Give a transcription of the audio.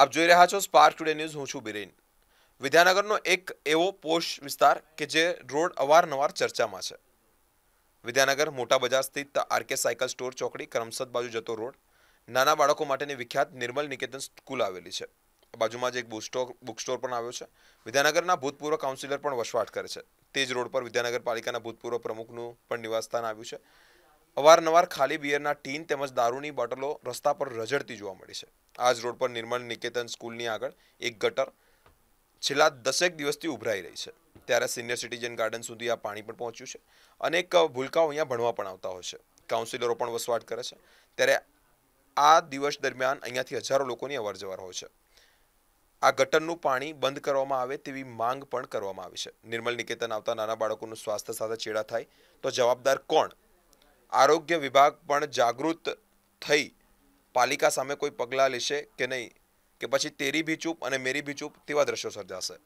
આપ જોઈ રહ્યા છો સ્પાર્ક ટુડે ન્યૂઝ હું છું બિરેન વિદ્યાનગરનો એક એવો પોષ વિસ્તાર કે જે રોડ અવારનવાર ચર્ચામાં છે વિદ્યાનગર મોટા બજાર સ્થિત આરકે સાયકલ સ્ટોર ચોકડી કરમસદ બાજુ જતો રોડ નાના બાળકો માટેની વિખ્યાત નિર્મલ નિકેતન સ્કૂલ આવેલી છે બાજુમાં જ એક બુક સ્ટોર બુક સ્ટોર પણ આવ્યો છે વિદ્યાનગરના ભૂતપૂર્વ કાઉન્સિલર પણ વસવાટ કરે છે તે જ રોડ પર વિદ્યાનગર પાલિકાના ભૂતપૂર્વ પ્રમુખનું પણ નિવાસસ્થાન આવ્યું છે અવારનવાર ખાલી બિયરના ટીન તેમજ દારૂની બોટલો રસ્તા પર રઝડતી જોવા મળી છે આજ રોડ પર નિર્મલ નિકેતન સ્કૂલની આગળ એક ગટર છેલ્લા દસેક દિવસથી ઉભરાઈ રહી છે ત્યારે સિનિયર સિટીઝન ગાર્ડન સુધી આ પાણી પણ પહોંચ્યું છે અનેક ભૂલકાઓ અહીંયા ભણવા પણ આવતા હોય છે કાઉન્સિલરો પણ વસવાટ કરે છે ત્યારે આ દિવસ દરમિયાન અહીંયાથી હજારો લોકોની અવરજવર હોય છે આ ગટરનું પાણી બંધ કરવામાં આવે તેવી માંગ પણ કરવામાં આવી છે નિર્મલ નિકેતન આવતા નાના બાળકોનું સ્વાસ્થ્ય સાથે ચેડા થાય તો જવાબદાર કોણ આરોગ્ય વિભાગ પણ જાગૃત થઈ પાલિકા સામે કોઈ પગલાં લેશે કે નહીં કે પછી તેરી ભી ચૂપ અને મેરી ભી ચૂપ તેવા દ્રશ્યો સર્જાશે